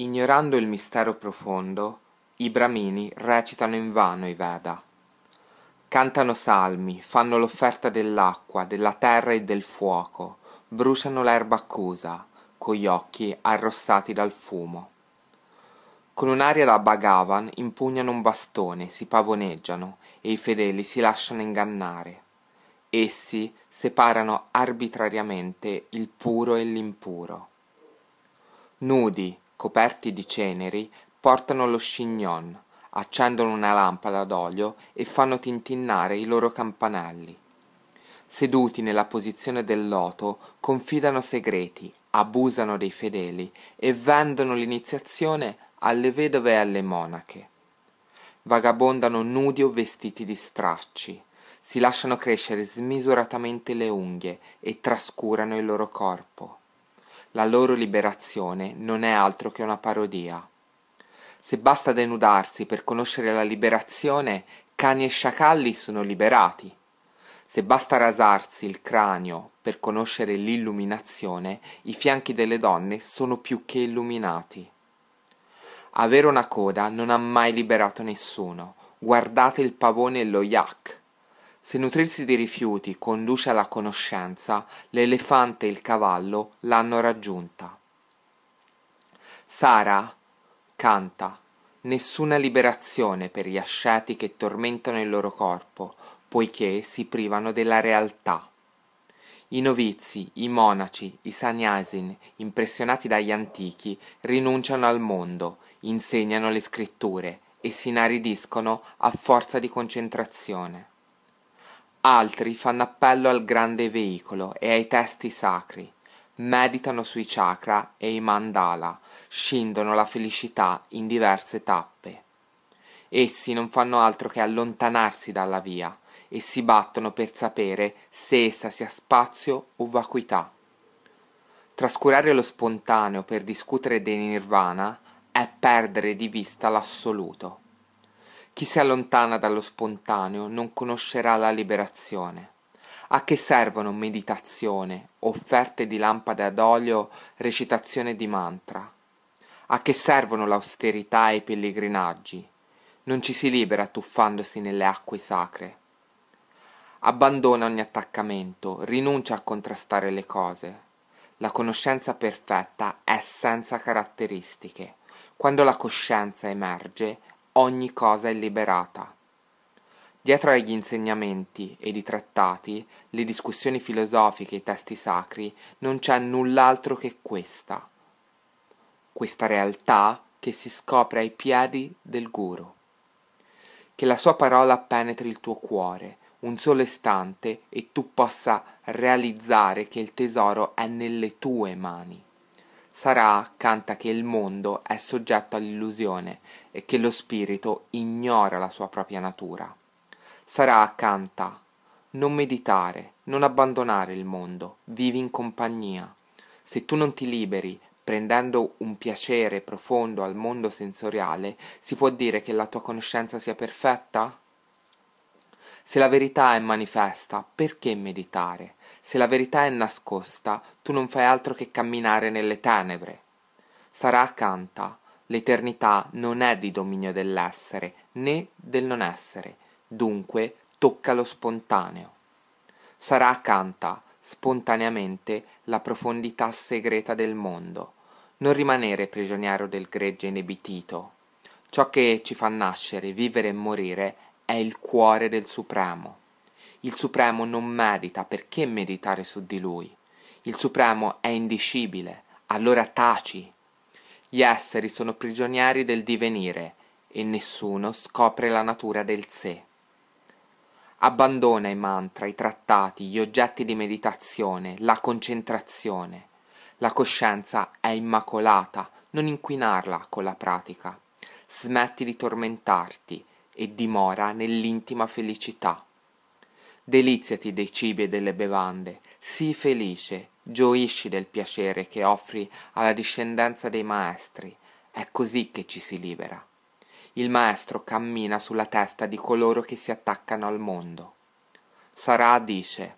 Ignorando il mistero profondo, i Brahmini recitano invano i Veda. Cantano salmi, fanno l'offerta dell'acqua, della terra e del fuoco, bruciano l'erba accusa, con gli occhi arrossati dal fumo. Con un'aria da Bhagavan impugnano un bastone, si pavoneggiano e i fedeli si lasciano ingannare. Essi separano arbitrariamente il puro e l'impuro. Nudi, coperti di ceneri portano lo scignon accendono una lampada d'olio e fanno tintinnare i loro campanelli seduti nella posizione del loto confidano segreti abusano dei fedeli e vendono l'iniziazione alle vedove e alle monache vagabondano nudi o vestiti di stracci si lasciano crescere smisuratamente le unghie e trascurano il loro corpo la loro liberazione non è altro che una parodia. Se basta denudarsi per conoscere la liberazione, cani e sciacalli sono liberati. Se basta rasarsi il cranio per conoscere l'illuminazione, i fianchi delle donne sono più che illuminati. Avere una coda non ha mai liberato nessuno. Guardate il pavone e lo yak. Se nutrirsi di rifiuti conduce alla conoscenza, l'elefante e il cavallo l'hanno raggiunta. Sara canta Nessuna liberazione per gli asceti che tormentano il loro corpo, poiché si privano della realtà. I novizi, i monaci, i saniasin, impressionati dagli antichi, rinunciano al mondo, insegnano le scritture e si inaridiscono a forza di concentrazione. Altri fanno appello al grande veicolo e ai testi sacri, meditano sui chakra e i mandala, scindono la felicità in diverse tappe. Essi non fanno altro che allontanarsi dalla via e si battono per sapere se essa sia spazio o vacuità. Trascurare lo spontaneo per discutere dei nirvana è perdere di vista l'assoluto. Chi si allontana dallo spontaneo non conoscerà la liberazione. A che servono meditazione, offerte di lampade ad olio, recitazione di mantra? A che servono l'austerità e i pellegrinaggi? Non ci si libera tuffandosi nelle acque sacre. Abbandona ogni attaccamento, rinuncia a contrastare le cose. La conoscenza perfetta è senza caratteristiche. Quando la coscienza emerge, ogni cosa è liberata. Dietro agli insegnamenti ed i trattati, le discussioni filosofiche e i testi sacri, non c'è null'altro che questa, questa realtà che si scopre ai piedi del guru. Che la sua parola penetri il tuo cuore un solo istante e tu possa realizzare che il tesoro è nelle tue mani. Sarà canta che il mondo è soggetto all'illusione e che lo spirito ignora la sua propria natura. Sarà accanta, non meditare, non abbandonare il mondo, vivi in compagnia. Se tu non ti liberi, prendendo un piacere profondo al mondo sensoriale, si può dire che la tua conoscenza sia perfetta? Se la verità è manifesta, perché meditare? Se la verità è nascosta, tu non fai altro che camminare nelle tenebre. Sarà accanta, L'eternità non è di dominio dell'essere né del non essere, dunque tocca lo spontaneo. Sarà accanta, spontaneamente, la profondità segreta del mondo, non rimanere prigioniero del gregge inebitito. Ciò che ci fa nascere, vivere e morire è il cuore del Supremo. Il Supremo non medita, perché meditare su di lui? Il Supremo è indicibile, allora taci gli esseri sono prigionieri del divenire e nessuno scopre la natura del sé. Abbandona i mantra, i trattati, gli oggetti di meditazione, la concentrazione. La coscienza è immacolata, non inquinarla con la pratica. Smetti di tormentarti e dimora nell'intima felicità. Deliziati dei cibi e delle bevande, sii felice gioisci del piacere che offri alla discendenza dei maestri, è così che ci si libera. Il maestro cammina sulla testa di coloro che si attaccano al mondo. Sarà dice,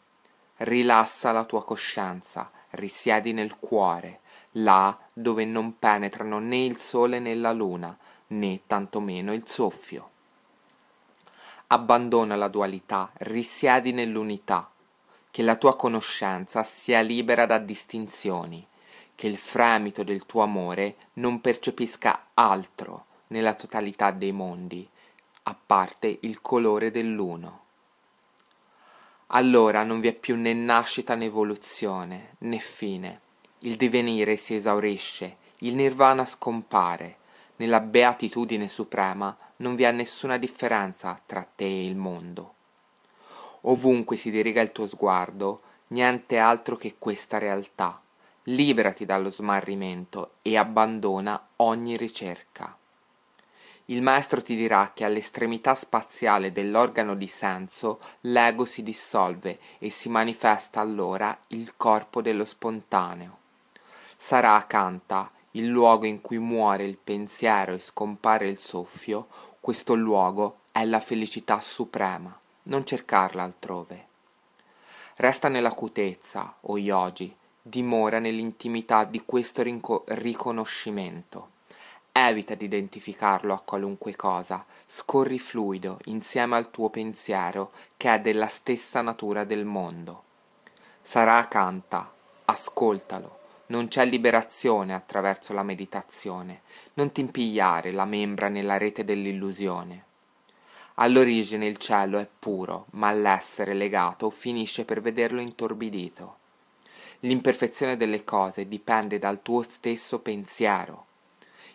rilassa la tua coscienza, risiedi nel cuore, là dove non penetrano né il sole né la luna, né tantomeno il soffio. Abbandona la dualità, risiedi nell'unità, che la tua conoscenza sia libera da distinzioni, che il fremito del tuo amore non percepisca altro nella totalità dei mondi, a parte il colore dell'uno. Allora non vi è più né nascita né evoluzione, né fine. Il divenire si esaurisce, il nirvana scompare. Nella beatitudine suprema non vi è nessuna differenza tra te e il mondo. Ovunque si diriga il tuo sguardo, niente altro che questa realtà. Liberati dallo smarrimento e abbandona ogni ricerca. Il maestro ti dirà che all'estremità spaziale dell'organo di senso l'ego si dissolve e si manifesta allora il corpo dello spontaneo. Sarà accanto il luogo in cui muore il pensiero e scompare il soffio, questo luogo è la felicità suprema non cercarla altrove. Resta nell'acutezza, o yogi, dimora nell'intimità di questo rinco- riconoscimento. Evita di identificarlo a qualunque cosa, scorri fluido insieme al tuo pensiero che è della stessa natura del mondo. Sarà canta, ascoltalo, non c'è liberazione attraverso la meditazione, non ti impigliare la membra nella rete dell'illusione. All'origine il cielo è puro, ma l'essere legato finisce per vederlo intorbidito. L'imperfezione delle cose dipende dal tuo stesso pensiero.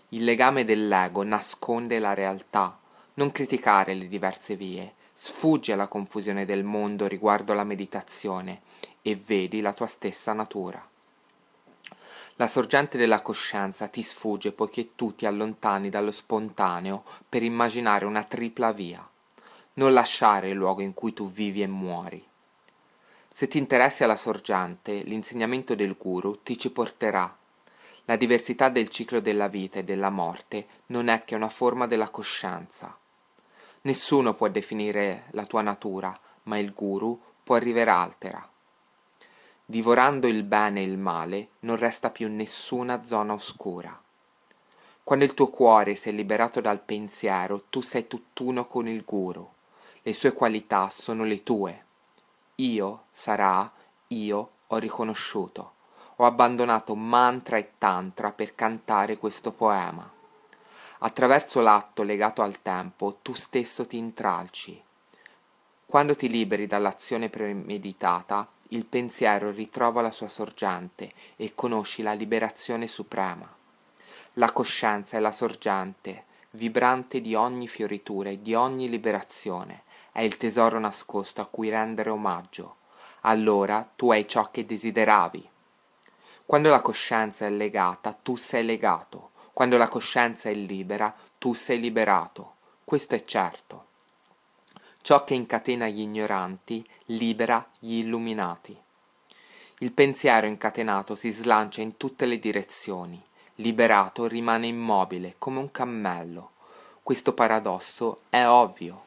Il legame dell'ego nasconde la realtà. Non criticare le diverse vie. Sfuggi alla confusione del mondo riguardo alla meditazione e vedi la tua stessa natura. La sorgente della coscienza ti sfugge poiché tu ti allontani dallo spontaneo per immaginare una tripla via. Non lasciare il luogo in cui tu vivi e muori. Se ti interessi alla sorgente, l'insegnamento del guru ti ci porterà. La diversità del ciclo della vita e della morte non è che una forma della coscienza. Nessuno può definire la tua natura, ma il guru può arrivare altera. Divorando il bene e il male, non resta più nessuna zona oscura. Quando il tuo cuore si è liberato dal pensiero, tu sei tutt'uno con il guru. Le sue qualità sono le tue. Io sarà, io ho riconosciuto. Ho abbandonato mantra e tantra per cantare questo poema. Attraverso l'atto legato al tempo, tu stesso ti intralci. Quando ti liberi dall'azione premeditata, il pensiero ritrova la sua sorgente e conosci la liberazione suprema. La coscienza è la sorgente, vibrante di ogni fioritura e di ogni liberazione, è il tesoro nascosto a cui rendere omaggio. Allora tu hai ciò che desideravi. Quando la coscienza è legata, tu sei legato. Quando la coscienza è libera, tu sei liberato. Questo è certo. Ciò che incatena gli ignoranti libera gli illuminati. Il pensiero incatenato si slancia in tutte le direzioni, liberato rimane immobile come un cammello. Questo paradosso è ovvio.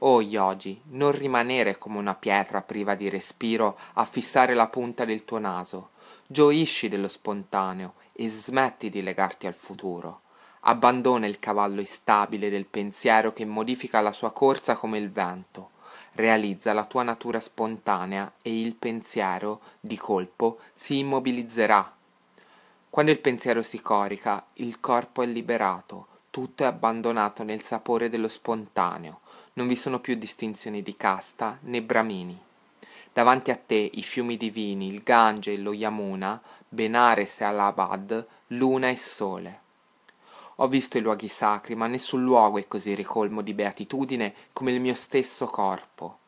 O Yogi, non rimanere come una pietra priva di respiro a fissare la punta del tuo naso. Gioisci dello spontaneo e smetti di legarti al futuro abbandona il cavallo instabile del pensiero che modifica la sua corsa come il vento realizza la tua natura spontanea e il pensiero di colpo si immobilizzerà quando il pensiero si corica il corpo è liberato tutto è abbandonato nel sapore dello spontaneo non vi sono più distinzioni di casta né bramini davanti a te i fiumi divini il Gange e lo Yamuna Benares e Allahabad luna e sole ho visto i luoghi sacri, ma nessun luogo è così ricolmo di beatitudine come il mio stesso corpo.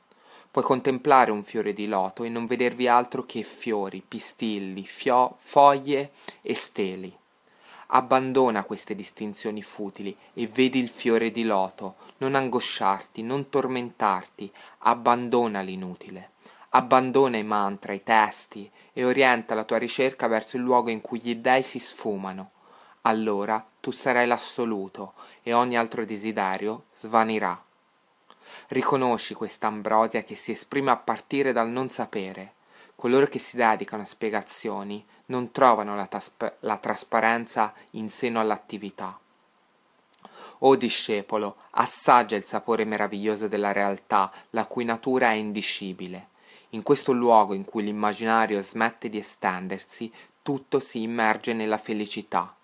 Puoi contemplare un fiore di loto e non vedervi altro che fiori, pistilli, fio- foglie e steli. Abbandona queste distinzioni futili e vedi il fiore di loto, non angosciarti, non tormentarti, abbandona l'inutile. Abbandona i mantra, i testi e orienta la tua ricerca verso il luogo in cui gli dèi si sfumano. Allora tu sarai l'assoluto e ogni altro desiderio svanirà. Riconosci quest'ambrosia che si esprime a partire dal non sapere. Coloro che si dedicano a spiegazioni non trovano la, tasp- la trasparenza in seno all'attività. O discepolo, assaggia il sapore meraviglioso della realtà, la cui natura è indiscibile. In questo luogo in cui l'immaginario smette di estendersi, tutto si immerge nella felicità.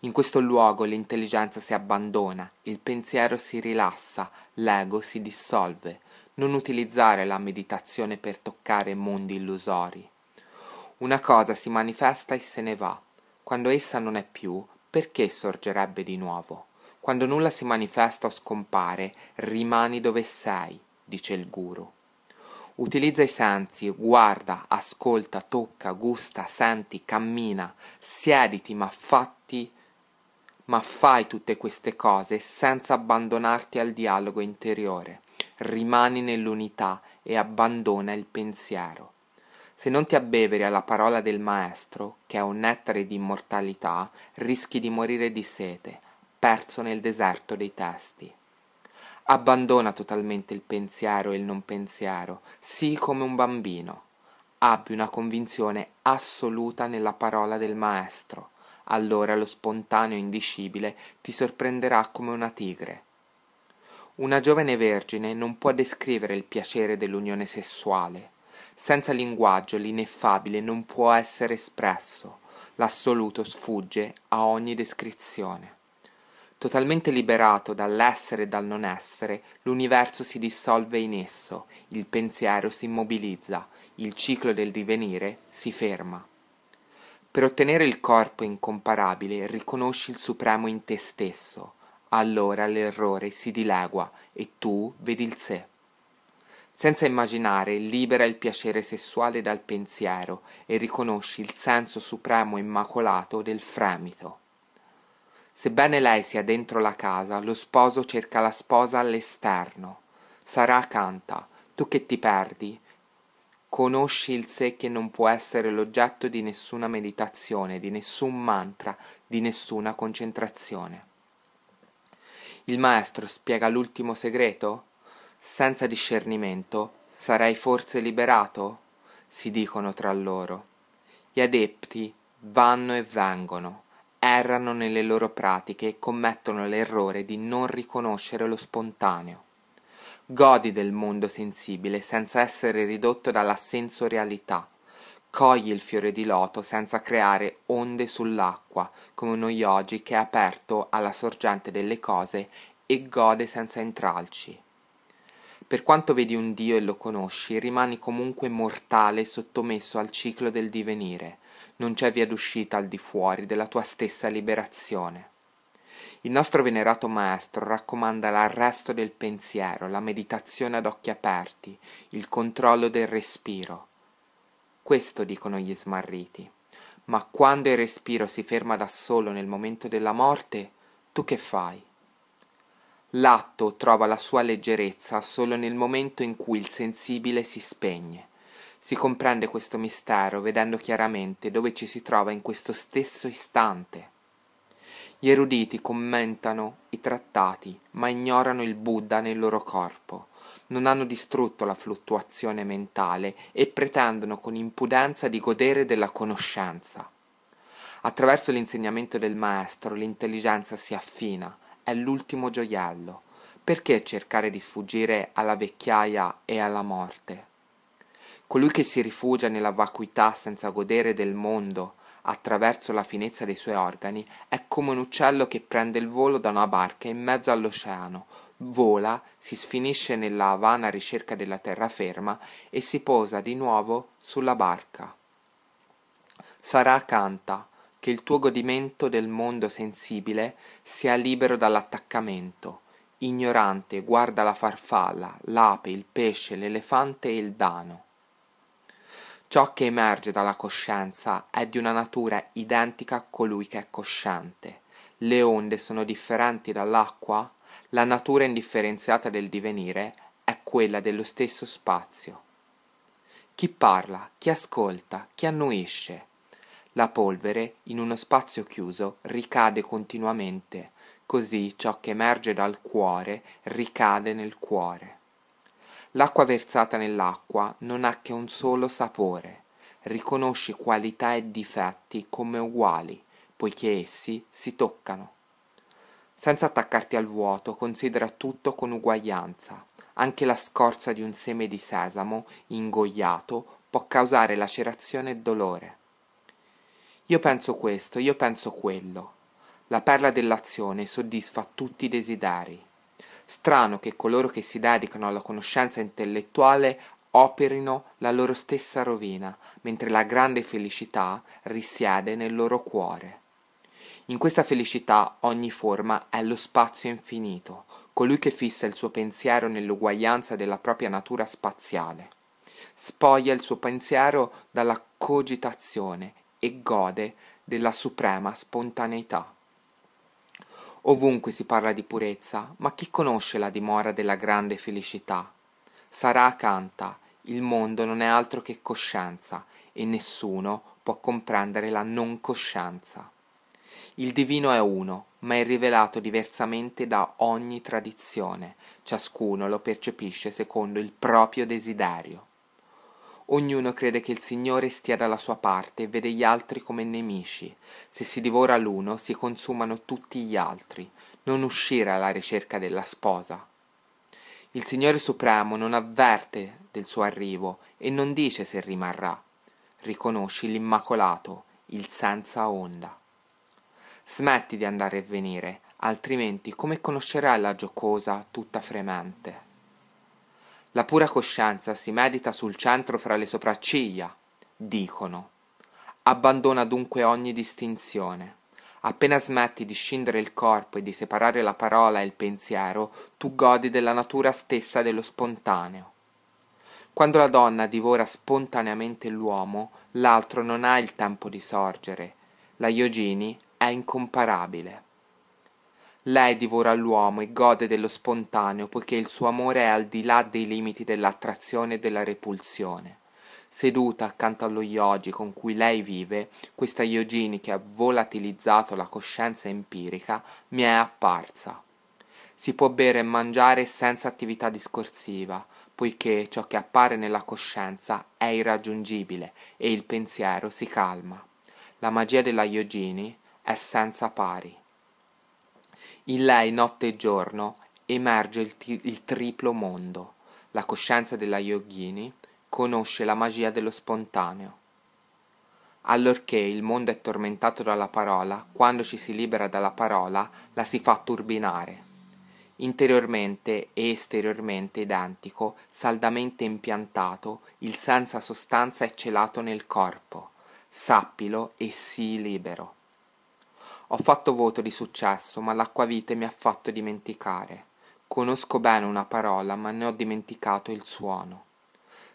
In questo luogo l'intelligenza si abbandona, il pensiero si rilassa, l'ego si dissolve. Non utilizzare la meditazione per toccare mondi illusori. Una cosa si manifesta e se ne va. Quando essa non è più, perché sorgerebbe di nuovo? Quando nulla si manifesta o scompare, rimani dove sei, dice il guru. Utilizza i sensi, guarda, ascolta, tocca, gusta, senti, cammina, siediti, ma fatti, ma fai tutte queste cose senza abbandonarti al dialogo interiore. Rimani nell'unità e abbandona il pensiero. Se non ti abbeveri alla parola del Maestro, che è un nettare di immortalità, rischi di morire di sete, perso nel deserto dei testi. Abbandona totalmente il pensiero e il non pensiero, sii come un bambino. Abbi una convinzione assoluta nella parola del maestro. Allora lo spontaneo indicibile ti sorprenderà come una tigre. Una giovane vergine non può descrivere il piacere dell'unione sessuale. Senza linguaggio l'ineffabile non può essere espresso. L'assoluto sfugge a ogni descrizione. Totalmente liberato dall'essere e dal non essere, l'universo si dissolve in esso, il pensiero si immobilizza, il ciclo del divenire si ferma. Per ottenere il corpo incomparabile riconosci il supremo in te stesso, allora l'errore si dilegua e tu vedi il sé. Senza immaginare, libera il piacere sessuale dal pensiero e riconosci il senso supremo immacolato del fremito. Sebbene lei sia dentro la casa, lo sposo cerca la sposa all'esterno. Sarà canta, tu che ti perdi. Conosci il sé che non può essere l'oggetto di nessuna meditazione, di nessun mantra, di nessuna concentrazione. Il maestro spiega l'ultimo segreto? Senza discernimento, sarei forse liberato? si dicono tra loro. Gli adepti vanno e vengono errano nelle loro pratiche e commettono l'errore di non riconoscere lo spontaneo. Godi del mondo sensibile senza essere ridotto dalla sensorialità. Cogli il fiore di loto senza creare onde sull'acqua, come uno yogi che è aperto alla sorgente delle cose e gode senza intralci. Per quanto vedi un Dio e lo conosci, rimani comunque mortale sottomesso al ciclo del divenire, non c'è via d'uscita al di fuori della tua stessa liberazione. Il nostro venerato maestro raccomanda l'arresto del pensiero, la meditazione ad occhi aperti, il controllo del respiro. Questo dicono gli smarriti. Ma quando il respiro si ferma da solo nel momento della morte, tu che fai? L'atto trova la sua leggerezza solo nel momento in cui il sensibile si spegne si comprende questo mistero vedendo chiaramente dove ci si trova in questo stesso istante. Gli eruditi commentano i trattati, ma ignorano il Buddha nel loro corpo, non hanno distrutto la fluttuazione mentale e pretendono con impudenza di godere della conoscenza. Attraverso l'insegnamento del maestro l'intelligenza si affina, è l'ultimo gioiello. Perché cercare di sfuggire alla vecchiaia e alla morte? Colui che si rifugia nella vacuità senza godere del mondo attraverso la finezza dei suoi organi è come un uccello che prende il volo da una barca in mezzo all'oceano, vola, si sfinisce nella vana ricerca della terraferma e si posa di nuovo sulla barca. Sarà canta che il tuo godimento del mondo sensibile sia libero dall'attaccamento. Ignorante guarda la farfalla, l'ape, il pesce, l'elefante e il dano Ciò che emerge dalla coscienza è di una natura identica a colui che è cosciente. Le onde sono differenti dall'acqua? La natura indifferenziata del divenire è quella dello stesso spazio. Chi parla, chi ascolta, chi annuisce. La polvere, in uno spazio chiuso, ricade continuamente, così ciò che emerge dal cuore ricade nel cuore. L'acqua versata nell'acqua non ha che un solo sapore. Riconosci qualità e difetti come uguali, poiché essi si toccano. Senza attaccarti al vuoto, considera tutto con uguaglianza. Anche la scorza di un seme di sesamo, ingoiato, può causare lacerazione e dolore. Io penso questo, io penso quello. La perla dell'azione soddisfa tutti i desideri. Strano che coloro che si dedicano alla conoscenza intellettuale operino la loro stessa rovina, mentre la grande felicità risiede nel loro cuore. In questa felicità ogni forma è lo spazio infinito, colui che fissa il suo pensiero nell'uguaglianza della propria natura spaziale. Spoglia il suo pensiero dalla cogitazione e gode della suprema spontaneità. Ovunque si parla di purezza, ma chi conosce la dimora della grande felicità? Sarà canta, il mondo non è altro che coscienza e nessuno può comprendere la non coscienza. Il divino è uno, ma è rivelato diversamente da ogni tradizione, ciascuno lo percepisce secondo il proprio desiderio. Ognuno crede che il Signore stia dalla sua parte e vede gli altri come nemici. Se si divora l'uno, si consumano tutti gli altri. Non uscire alla ricerca della sposa. Il Signore Supremo non avverte del suo arrivo e non dice se rimarrà. Riconosci l'Immacolato, il senza onda. Smetti di andare e venire, altrimenti come conoscerai la giocosa tutta fremente? La pura coscienza si medita sul centro fra le sopracciglia, dicono. Abbandona dunque ogni distinzione. Appena smetti di scindere il corpo e di separare la parola e il pensiero, tu godi della natura stessa dello spontaneo. Quando la donna divora spontaneamente l'uomo, l'altro non ha il tempo di sorgere. La Yogini è incomparabile. Lei divora l'uomo e gode dello spontaneo, poiché il suo amore è al di là dei limiti dell'attrazione e della repulsione. Seduta accanto allo yogi con cui lei vive, questa yogini che ha volatilizzato la coscienza empirica mi è apparsa. Si può bere e mangiare senza attività discorsiva, poiché ciò che appare nella coscienza è irraggiungibile e il pensiero si calma. La magia della yogini è senza pari. In lei notte e giorno emerge il, ti- il triplo mondo. La coscienza della Yogini conosce la magia dello spontaneo. Allorché il mondo è tormentato dalla parola, quando ci si libera dalla parola, la si fa turbinare. Interiormente e esteriormente identico, saldamente impiantato, il senza sostanza è celato nel corpo. Sappilo e sii libero. Ho fatto voto di successo, ma l'acquavite mi ha fatto dimenticare. Conosco bene una parola, ma ne ho dimenticato il suono.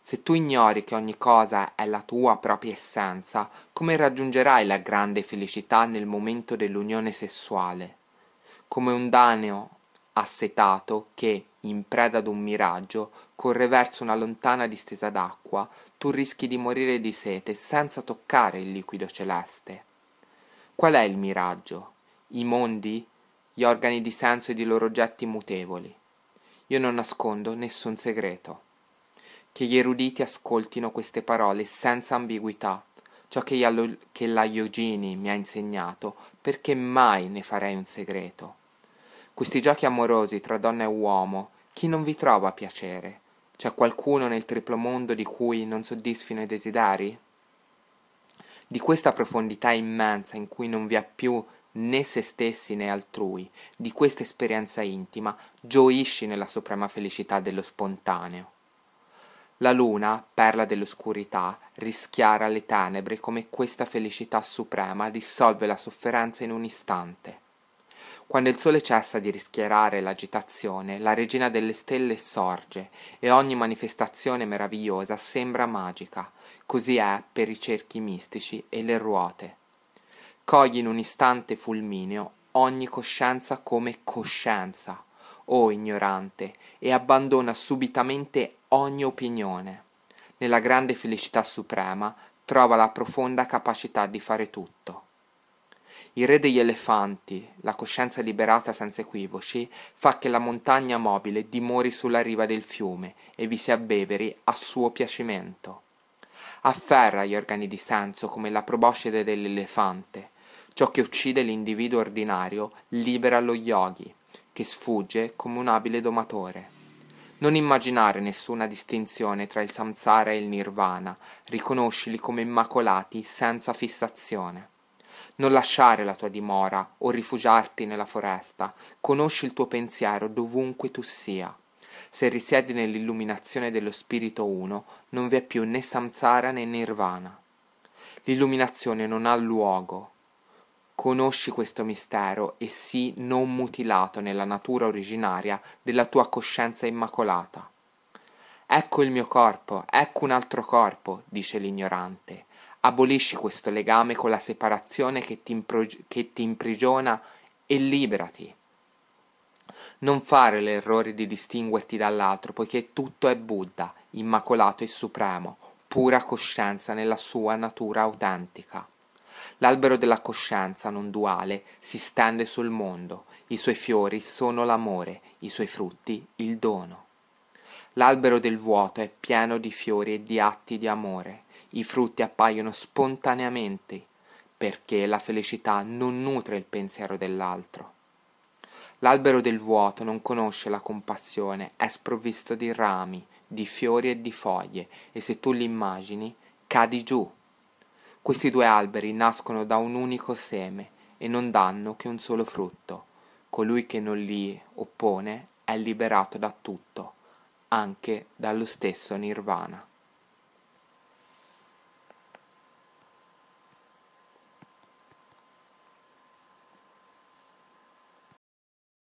Se tu ignori che ogni cosa è la tua propria essenza, come raggiungerai la grande felicità nel momento dell'unione sessuale? Come un daneo assetato che, in preda ad un miraggio, corre verso una lontana distesa d'acqua, tu rischi di morire di sete senza toccare il liquido celeste. Qual è il miraggio? I mondi? Gli organi di senso ed i loro oggetti mutevoli. Io non nascondo nessun segreto. Che gli eruditi ascoltino queste parole senza ambiguità, ciò che, allo- che la Yogini mi ha insegnato, perché mai ne farei un segreto? Questi giochi amorosi tra donna e uomo, chi non vi trova piacere? C'è qualcuno nel triplo mondo di cui non soddisfino i desideri? di questa profondità immensa in cui non vi è più né se stessi né altrui, di questa esperienza intima, gioisci nella suprema felicità dello spontaneo. La luna, perla dell'oscurità, rischiara le tenebre come questa felicità suprema dissolve la sofferenza in un istante. Quando il sole cessa di rischiarare l'agitazione, la regina delle stelle sorge e ogni manifestazione meravigliosa sembra magica, così è per i cerchi mistici e le ruote. Cogli in un istante fulmineo ogni coscienza come coscienza, o oh ignorante, e abbandona subitamente ogni opinione. Nella grande felicità suprema trova la profonda capacità di fare tutto. Il re degli elefanti, la coscienza liberata senza equivoci, fa che la montagna mobile dimori sulla riva del fiume e vi si abbeveri a suo piacimento afferra gli organi di senso come la proboscide dell'elefante. Ciò che uccide l'individuo ordinario libera lo yogi, che sfugge come un abile domatore. Non immaginare nessuna distinzione tra il samsara e il nirvana, riconoscili come immacolati senza fissazione. Non lasciare la tua dimora o rifugiarti nella foresta, conosci il tuo pensiero dovunque tu sia se risiedi nell'illuminazione dello Spirito Uno, non vi è più né samsara né nirvana. L'illuminazione non ha luogo. Conosci questo mistero e sii non mutilato nella natura originaria della tua coscienza immacolata. Ecco il mio corpo, ecco un altro corpo, dice l'ignorante. Abolisci questo legame con la separazione che ti, impro- che ti imprigiona e liberati. Non fare l'errore di distinguerti dall'altro, poiché tutto è Buddha, immacolato e supremo, pura coscienza nella sua natura autentica. L'albero della coscienza non duale si stende sul mondo, i suoi fiori sono l'amore, i suoi frutti il dono. L'albero del vuoto è pieno di fiori e di atti di amore, i frutti appaiono spontaneamente, perché la felicità non nutre il pensiero dell'altro. L'albero del vuoto non conosce la compassione, è sprovvisto di rami, di fiori e di foglie, e se tu li immagini, cadi giù. Questi due alberi nascono da un unico seme e non danno che un solo frutto. Colui che non li oppone è liberato da tutto, anche dallo stesso nirvana.